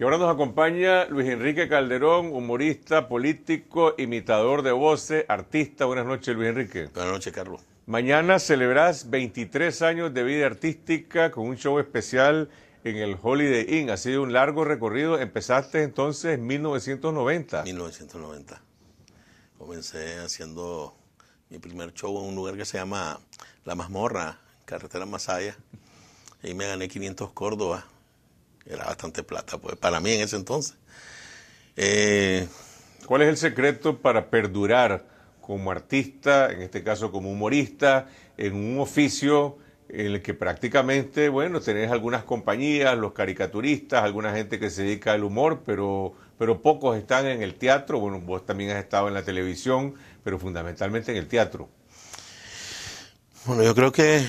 Y ahora nos acompaña Luis Enrique Calderón, humorista, político, imitador de voces, artista. Buenas noches, Luis Enrique. Buenas noches, Carlos. Mañana celebrás 23 años de vida artística con un show especial en el Holiday Inn. Ha sido un largo recorrido. Empezaste entonces en 1990. 1990. Comencé haciendo mi primer show en un lugar que se llama La Mazmorra, carretera Masaya. Y me gané 500 Córdoba era bastante plata, pues, para mí en ese entonces. Eh, ¿Cuál es el secreto para perdurar como artista, en este caso como humorista, en un oficio en el que prácticamente, bueno, tenés algunas compañías, los caricaturistas, alguna gente que se dedica al humor, pero, pero pocos están en el teatro, bueno, vos también has estado en la televisión, pero fundamentalmente en el teatro. Bueno, yo creo que eh,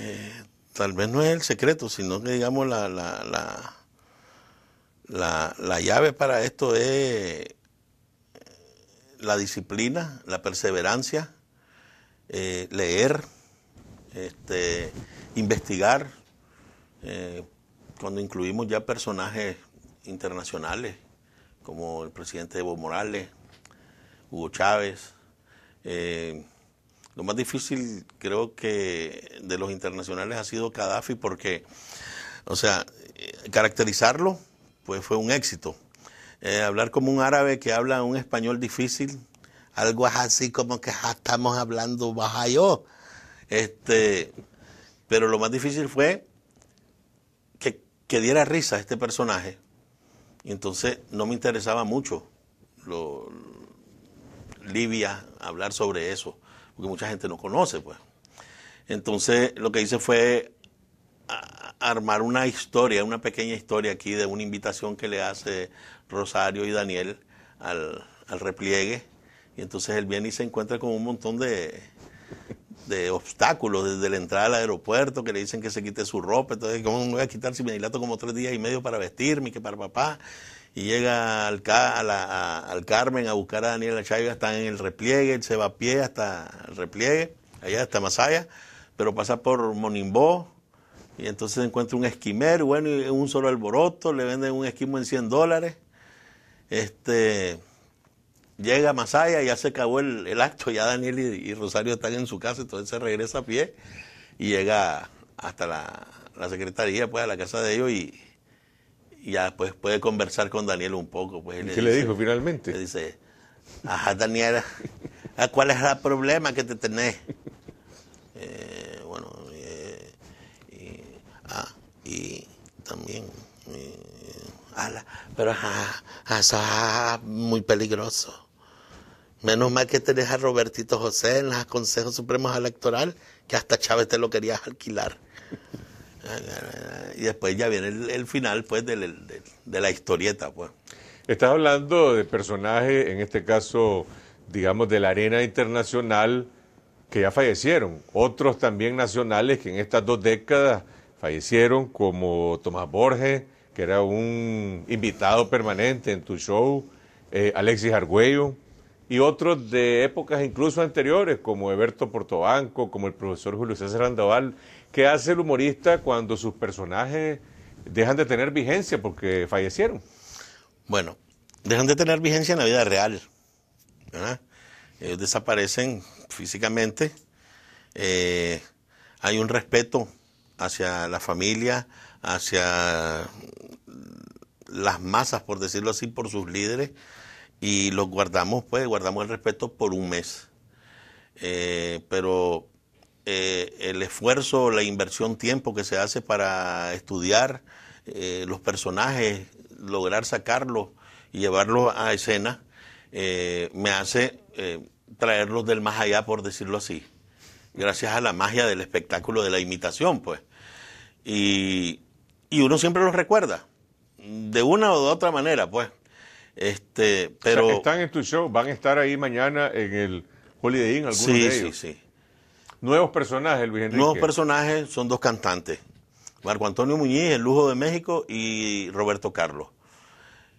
eh, tal vez no es el secreto, sino que digamos la, la, la, llave para esto es eh, la disciplina, la perseverancia, eh, leer, este, investigar, eh, cuando incluimos ya personajes internacionales como el presidente Evo Morales, Hugo Chávez, lo más difícil creo que de los internacionales ha sido Gaddafi porque, o sea, eh, caracterizarlo pues fue un éxito. Eh, hablar como un árabe que habla un español difícil, algo así como que ah, estamos hablando baja yo. Este, pero lo más difícil fue que, que diera risa este personaje. Y entonces no me interesaba mucho lo, Libia hablar sobre eso porque mucha gente no conoce, pues. Entonces, lo que hice fue armar una historia, una pequeña historia aquí de una invitación que le hace Rosario y Daniel al, al repliegue. Y entonces él viene y se encuentra con un montón de, de obstáculos desde la entrada al aeropuerto que le dicen que se quite su ropa, entonces cómo me voy a quitar si me dilato como tres días y medio para vestirme que para papá y llega al, al Carmen a buscar a Daniela Chávez, están en el repliegue, él se va a pie hasta el repliegue, allá hasta Masaya, pero pasa por Monimbó y entonces encuentra un esquimero, bueno, y un solo alboroto, le venden un esquimo en 100 dólares, este llega Masaya, ya se acabó el, acto, ya Daniel y, Rosario están en su casa, entonces se regresa a pie y llega hasta la, secretaría, pues a la casa de ellos y, ya pues puede conversar con Daniel un poco. Pues, ¿Y ¿Qué le dijo finalmente? Le dice, ajá Daniel, ah, ¿cuál es el problema que te tenés? Eh, bueno, eh, y, ah, y también... Eh, pero ajá, eso es ah, muy peligroso. Menos mal que tenés a Robertito José en los Consejos Supremos Electoral, que hasta Chávez te lo querías alquilar. Y después ya viene el, final pues de la historieta. pues. Estás hablando de personajes, en este caso, digamos, de la arena internacional, que ya fallecieron. Otros también nacionales que en estas dos décadas fallecieron, como Tomás Borges, que era un invitado permanente en tu show, eh, Alexis Argüello y otros de épocas incluso anteriores, como Eberto Portobanco, como el profesor Julio César Andaval, que hace el humorista cuando sus personajes dejan de tener vigencia porque fallecieron. Bueno, dejan de tener vigencia en la vida real. Ellos eh, desaparecen físicamente. Eh, hay un respeto hacia la familia, hacia las masas, por decirlo así, por sus líderes y los guardamos, pues guardamos el respeto por un mes. Eh, pero eh, el esfuerzo, la inversión, tiempo que se hace para estudiar eh, los personajes, lograr sacarlos y llevarlos a escena, me hace traerlos del más allá, por decirlo así. Gracias a la magia del espectáculo, de la imitación, pues. Y, y uno siempre los recuerda, de una o de otra manera, pues este, pero... están en tu show, van a estar ahí mañana en el Holiday Inn, algunos sí, Sí, sí, Nuevos personajes, Luis Enrique. Nuevos personajes son dos cantantes. Marco Antonio Muñiz, El Lujo de México, y Roberto Carlos.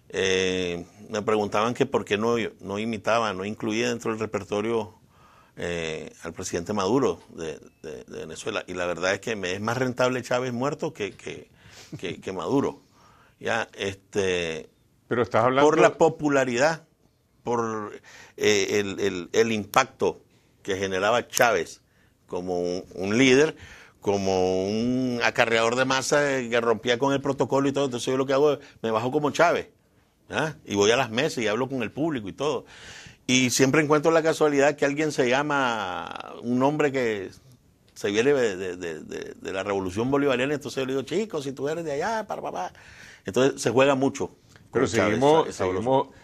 Eh, me preguntaban que por qué no, no imitaba, no incluía dentro del repertorio eh, al presidente Maduro de, Venezuela. Y la verdad es que es más rentable Chávez muerto que, que, que Maduro. Ya, este, por la popularidad, por eh, el, impacto que generaba Chávez como un, líder, como un acarreador de masa eh, que rompía con el protocolo y todo. Entonces yo lo que hago es, me bajo como Chávez. ¿ah? Y voy a las mesas y hablo con el público y todo. Y siempre encuentro la casualidad que alguien se llama, un hombre que se viene de, la revolución bolivariana, entonces yo le digo, chicos, si tú eres de allá, para papá. Entonces se juega mucho pero seguimos,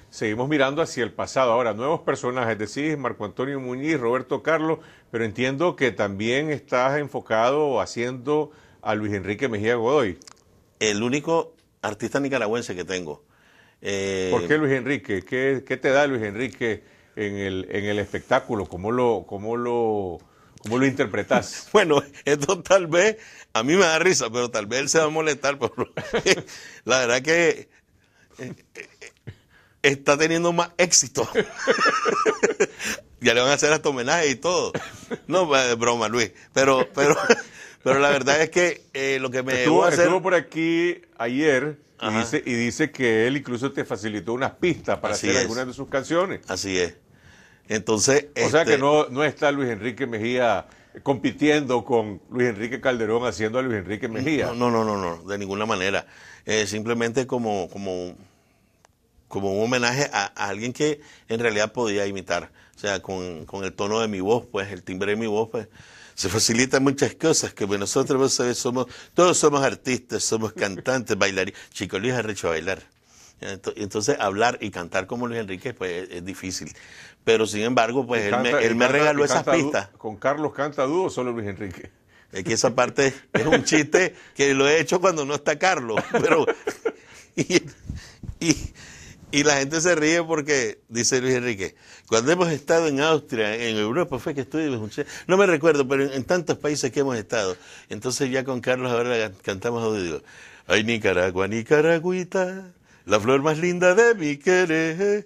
seguimos, mirando hacia el pasado. Ahora, nuevos personajes, decís Marco Antonio Muñiz, Roberto Carlos, pero entiendo que también estás enfocado haciendo a Luis Enrique Mejía Godoy. El único artista nicaragüense que tengo. Eh, ¿Por qué Luis Enrique? ¿Qué, te da Luis Enrique en el, en el espectáculo? ¿Cómo lo, cómo lo, lo interpretas? bueno, esto tal vez, a mí me da risa, pero tal vez él se va a molestar. la verdad que eh, eh, está teniendo más éxito. ya le van a hacer hasta homenaje y todo. No, eh, broma, Luis. Pero, pero, pero la verdad es que lo que me estuvo, por aquí ayer y dice, que él incluso te facilitó unas pistas para hacer algunas de sus canciones. Así es. Entonces, o sea que este- no, no está Luis Enrique Mejía compitiendo con Luis Enrique Calderón haciendo a Luis Enrique Mejía. No, no, no, no, de ninguna manera. Eh, simplemente como, como, como un homenaje a, alguien que en realidad podía imitar. O sea, con, con, el tono de mi voz, pues, el timbre de mi voz, pues, se facilitan muchas cosas que nosotros, vos somos, todos somos artistas, somos cantantes, bailarines. Chico Luis ha hecho bailar. Entonces hablar y cantar como Luis Enrique pues es difícil. Pero sin embargo, pues él, me, regaló esas pistas. ¿Con Carlos canta dúo solo Luis Enrique? Es que esa parte es un chiste que lo he hecho cuando no está Carlos. Pero, y, y, la gente se ríe porque, dice Luis Enrique, cuando hemos estado en Austria, en Europa, fue que estuve, no me recuerdo, pero en, tantos países que hemos estado. Entonces ya con Carlos ahora cantamos audio. Ay, Nicaragua, Nicaragüita, la flor más linda de mi querer.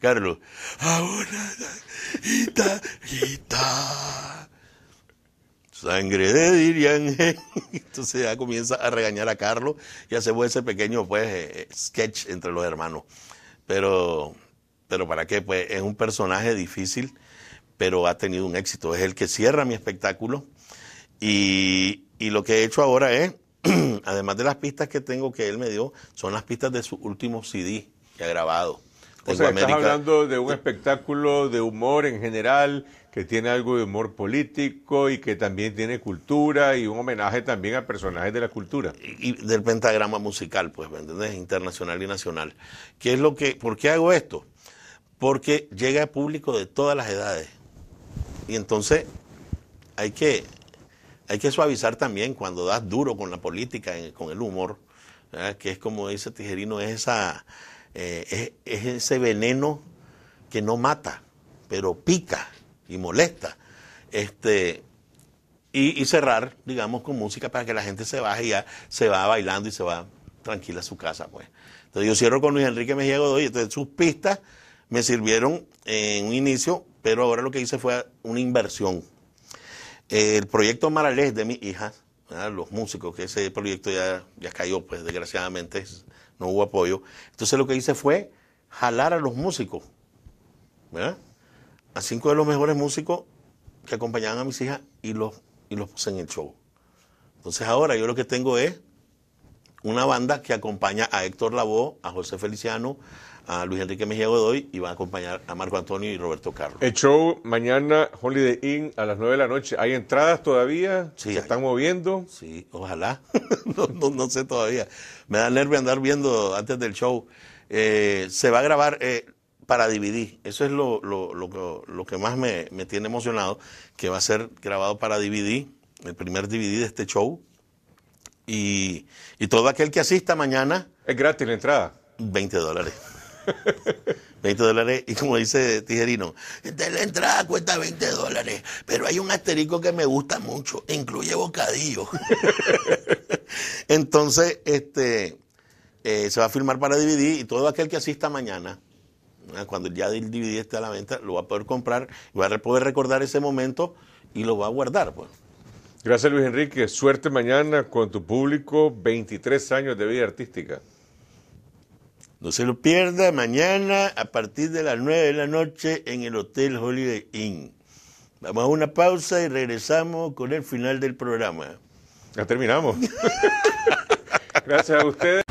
Carlos, ahora, hita, hita. Sangre de Dirian. Entonces ya comienza a regañar a Carlos y hacemos ese pequeño pues eh, eh, sketch entre los hermanos. Pero, pero para qué, pues es un personaje difícil, pero ha tenido un éxito. Es el que cierra mi espectáculo. Y, y lo que he hecho ahora es además de las pistas que tengo que él me dio, son las pistas de su último CD que ha grabado. o hablando de un espectáculo de humor en general, que tiene algo de humor político y que también tiene cultura y un homenaje también a personajes de la cultura. Y, del pentagrama musical, pues, ¿me entiendes? Internacional y nacional. ¿Qué es lo que, ¿Por qué hago esto? Porque llega a público de todas las edades. Y entonces hay que hay que suavizar también cuando das duro con la política, con el humor, que es como dice Tijerino, es, esa, eh, es, ese veneno que no mata, pero pica y molesta. Este, y, cerrar, digamos, con música para que la gente se baje ya se va bailando y se va tranquila a su casa. pues. Entonces yo cierro con Luis Enrique Mejía Godoy, entonces sus pistas me sirvieron en un inicio, pero ahora lo que hice fue una inversión el proyecto Maralés de mis hijas, los músicos, que ese proyecto ya, ya cayó, pues desgraciadamente no hubo apoyo. Entonces lo que hice fue jalar a los músicos, a cinco de los mejores músicos que acompañaban a mis hijas y los, y los puse en el show. Entonces ahora yo lo que tengo es una banda que acompaña a Héctor Lavoe, a José Feliciano, a Luis Enrique Mejía Godoy y va a acompañar a Marco Antonio y Roberto Carlos. El show mañana, Holiday Inn, a las 9 de la noche. ¿Hay entradas todavía? ¿Se están moviendo? Sí, ojalá. no, sé todavía. Me da nervio andar viendo antes del show. Eh, se va a grabar eh, para DVD. Eso es lo, que más me, me tiene emocionado, que va a ser grabado para DVD, el primer DVD de este show, y, todo aquel que asista mañana. Es gratis la entrada. 20 dólares. 20 dólares, y como dice Tijerino, la entrada cuesta 20 dólares, pero hay un asterisco que me gusta mucho, incluye bocadillo. Entonces, este, eh, se va a firmar para DVD y todo aquel que asista mañana, cuando ya el DVD esté a la venta, lo va a poder comprar, y va a poder recordar ese momento y lo va a guardar. Pues. Gracias Luis Enrique, suerte mañana con tu público, 23 años de vida artística. No se lo pierda mañana a partir de las 9 de la noche en el Hotel Holiday Inn. Vamos a una pausa y regresamos con el final del programa. Ya terminamos. Gracias a ustedes.